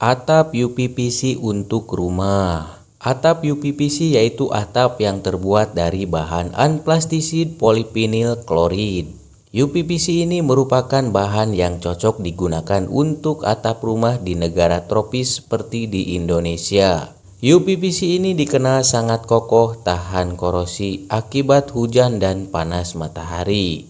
Atap UPVC untuk rumah. Atap UPVC yaitu atap yang terbuat dari bahan unplasticid polivinil klorid. UPVC ini merupakan bahan yang cocok digunakan untuk atap rumah di negara tropis seperti di Indonesia. UPVC ini dikenal sangat kokoh, tahan korosi akibat hujan dan panas matahari.